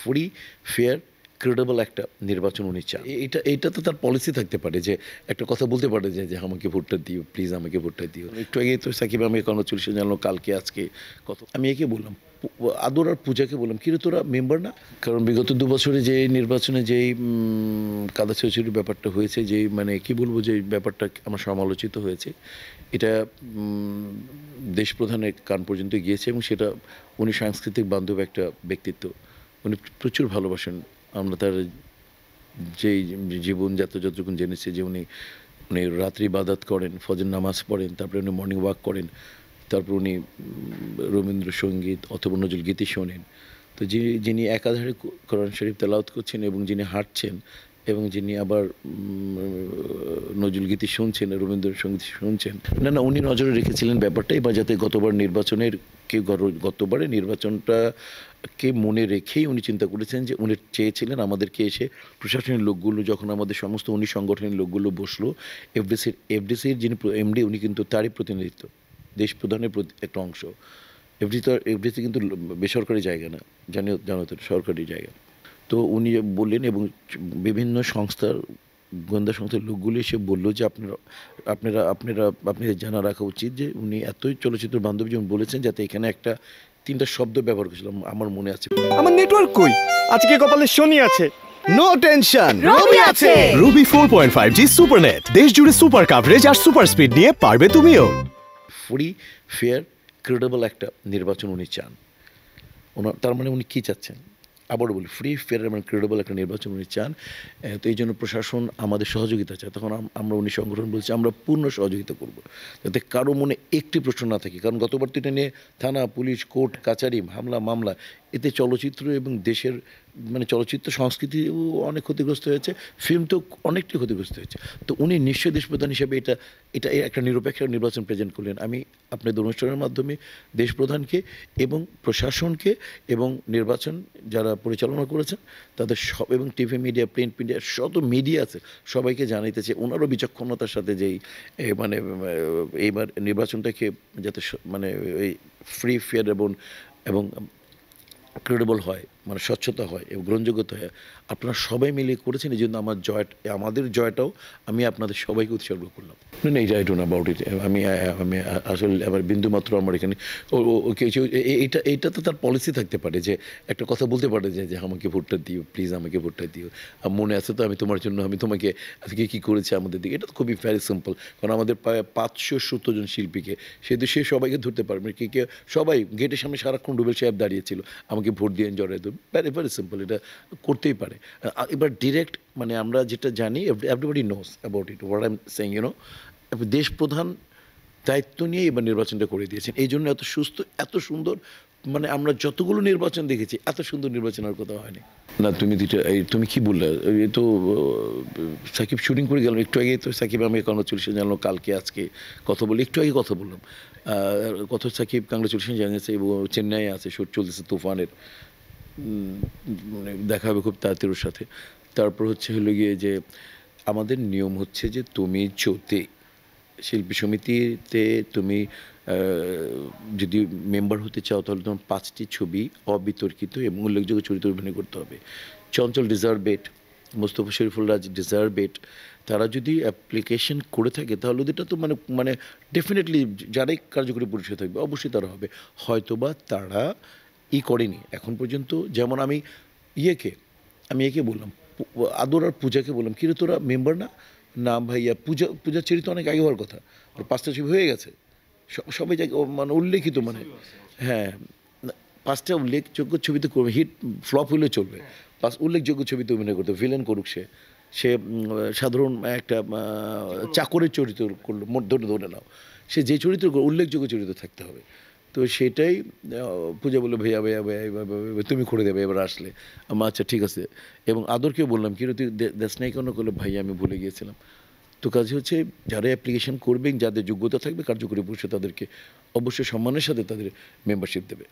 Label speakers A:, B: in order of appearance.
A: free fair credible একটা নির্বাচন উনি চান এটা এটা তো তার পলিসি থাকতে পারে যে একটা কথা বলতে পারে যে আমাকে ভোটটা দিও প্লিজ আমাকে ভোটটা দিও একটু আগে তো সাকিব আমি কোনো চলছে জানলো কালকে আজকে কত আমি একে বললাম আদর আর পূজাকে বললাম কিন্তু তোরা মেম্বার না কারণ বিগত দু বছরে যে নির্বাচনে যেই কাদা চৌচুরির ব্যাপারটা হয়েছে যে মানে কি বলবো যে ব্যাপারটা আমার সমালোচিত হয়েছে এটা দেশপ্রধানের কান পর্যন্ত গিয়েছে এবং সেটা উনি সাংস্কৃতিক বান্ধব একটা ব্যক্তিত্ব উনি প্রচুর ভালোবাসেন আমরা তার যেই যত যতক্ষণ জেনেছি যে উনি উনি রাত্রি বাদাত করেন ফজর নামাজ পড়েন তারপরে উনি মর্নিং ওয়াক করেন তারপর উনি রবীন্দ্রসঙ্গীত অথবা নজরুল গীতি শোনেন তো যিনি যিনি একাধারে কোরআন শরীফ তেলাওত করছেন এবং যিনি হাঁটছেন এবং যিনি আবার নজরুল গীতি শুনছেন রবীন্দ্রসঙ্গীত শুনছেন না না উনি নজরে রেখেছিলেন ব্যাপারটাই বা যাতে গতবার নির্বাচনের কেউ গতবারে নির্বাচনটা কে মনে রেখেই উনি চিন্তা করেছেন যে উনি চেয়েছিলেন আমাদেরকে এসে প্রশাসনের লোকগুলো যখন আমাদের সমস্ত উনি সংগঠনের লোকগুলো বসলো এফডিসির এফডিসির যিনি এমডি উনি কিন্তু তারই প্রতিনিধিত্ব দেশ প্রধানের একটা অংশ এফডিসি তো এফডিসি কিন্তু বেসরকারি জায়গা না জানিও জানো তো সরকারি জায়গা তো উনি বললেন এবং বিভিন্ন সংস্থার গোয়েন্দা সংস্থার লোকগুলি এসে বললো যে আপনারা আপনারা আপনারা আপনাদের জানা রাখা উচিত যে উনি এতই চলচ্চিত্র বান্ধবী যেমন বলেছেন যাতে এখানে একটা তিনটা শব্দ ব্যবহার করেছিলাম আমার মনে আছে আমার নেটওয়ার্ক কই আজকে কপালে শনি আছে নো টেনশন রবি আছে রবি 4.5G সুপারনেট দেশ জুড়ে সুপার কভারেজ আর সুপার স্পিড নিয়ে পারবে তুমিও ফ্রি ফেয়ার ক্রেডিবল একটা নির্বাচন উনি চান ওনার তার মানে উনি কি চাচ্ছেন আবারও বলি ফ্রি ফেয়ার এবং ক্রেডেবল একটা নির্বাচন উনি চান তো এই জন্য প্রশাসন আমাদের সহযোগিতা চায় তখন আমরা উনি সংগঠন বলছি আমরা পূর্ণ সহযোগিতা করব যাতে কারো মনে একটি প্রশ্ন না থাকে কারণ গতবার তো এটা নিয়ে থানা পুলিশ কোর্ট কাচারি হামলা মামলা এতে চলচ্চিত্র এবং দেশের মানে চলচ্চিত্র সংস্কৃতিও অনেক ক্ষতিগ্রস্ত হয়েছে ফিল্ম তো অনেকটাই ক্ষতিগ্রস্ত হয়েছে তো উনি নিশ্চয়ই দেশ প্রধান হিসেবে এটা এটা একটা নিরপেক্ষ নির্বাচন প্রেজেন্ট করলেন আমি আপনাদের অনুষ্ঠানের মাধ্যমে দেশ প্রধানকে এবং প্রশাসনকে এবং নির্বাচন যারা পরিচালনা করেছেন তাদের সব এবং টিভি মিডিয়া প্রিন্ট মিডিয়া শত মিডিয়া আছে সবাইকে জানাইতেছে ওনারও বিচক্ষণতার সাথে যেই মানে এইবার নির্বাচনটাকে যাতে মানে ওই ফ্রি ফেয়ার এবং এবং ক্রেডিবল হয় মানে স্বচ্ছতা হয় এবং গ্রহণযোগ্যতা হয় আপনারা সবাই মিলে করেছেন এই জন্য আমার জয় আমাদের জয়টাও আমি আপনাদের সবাইকে উৎসর্গ করলাম না এটা আই না অ্যাবাউট ইট আমি আমি আসলে আবার বিন্দুমাত্র আমার এখানে কিছু এইটা এইটা তো তার পলিসি থাকতে পারে যে একটা কথা বলতে পারে যে আমাকে ভোটটা দিও প্লিজ আমাকে ভোটটা দিও মনে আছে তো আমি তোমার জন্য আমি তোমাকে আজকে কী করেছি আমাদের দিকে এটা তো খুবই ভ্যারি সিম্পল কারণ আমাদের প্রায় পাঁচশো সত্তর জন শিল্পীকে সে সে সবাইকে ধরতে পারবে কে কে সবাই গেটের সামনে সারাক্ষণ ডুবেল সাহেব দাঁড়িয়েছিল আমাকে ভোট দিয়ে জড়াই ভেরি ভেরি সিম্পল এটা করতেই পারে এবার ডিরেক্ট মানে আমরা যেটা জানি everybody knows about it what I am saying you know দেশ প্রধান দায়িত্ব নিয়ে এবার নির্বাচনটা করে দিয়েছেন এই জন্য এত সুস্থ এত সুন্দর মানে আমরা যতগুলো নির্বাচন দেখেছি এত সুন্দর নির্বাচন আর কোথাও হয়নি না তুমি এই তুমি কি বললে এ তো সাকিব শুটিং করে গেলাম একটু আগেই তো সাকিব আমি কংগ্রেচুলেশন জানলাম কালকে আজকে কথা বলি একটু আগে কথা বললাম কথা সাকিব কংগ্রেচুলেশন জানিয়েছে এবং চেন্নাই আছে শোট চলতেছে তুফানের মানে দেখা হবে খুব তাড়াতাড়ির সাথে তারপর হচ্ছে হলো গিয়ে যে আমাদের নিয়ম হচ্ছে যে তুমি চোতে শিল্পী সমিতিতে তুমি যদি মেম্বার হতে চাও তাহলে তোমার পাঁচটি ছবি অবিতর্কিত এবং উল্লেখযোগ্য চরিত্র অভিনয় করতে হবে চঞ্চল ডিজার্ভেট মোস্তফা শরীফুল রাজ ডিজার্ভেট তারা যদি অ্যাপ্লিকেশন করে থাকে তাহলে ওদেরটা তো মানে মানে ডেফিনেটলি যারাই কার্যকরী পরিচয় থাকবে অবশ্যই তারা হবে হয়তোবা তারা ই করেনি এখন পর্যন্ত যেমন আমি ইয়েকে আমি একে বললাম আদর আর পূজাকে বললাম কিরে তোরা মেম্বার না না ভাইয়া পূজা পূজার চেরি তো অনেক আগে হওয়ার কথা ওর পাঁচটা ছবি হয়ে গেছে সবাই জায়গায় মানে উল্লেখিত মানে হ্যাঁ পাঁচটা উল্লেখযোগ্য ছবিতে করবে হিট ফ্লপ হলে চলবে পাঁচ উল্লেখযোগ্য ছবিতে অভিনয় করতে ভিলেন করুক সে সে সাধারণ একটা চাকরের চরিত্র করলো ধরে ধরে নাও সে যে চরিত্র উল্লেখযোগ্য চরিত্র থাকতে হবে তো সেটাই পূজা বললো ভাইয়া ভাইয়া ভাইয়া এইভাবে তুমি করে দেবে এবার আসলে আমার আচ্ছা ঠিক আছে এবং আদরকেও বললাম কি তুই দেশ নাই কেন করলো ভাইয়া আমি ভুলে গিয়েছিলাম তো কাজ হচ্ছে যারা অ্যাপ্লিকেশন করবেন যাদের যোগ্যতা থাকবে কার্যকরী পরিষদ তাদেরকে অবশ্যই সম্মানের সাথে তাদের মেম্বারশিপ দেবে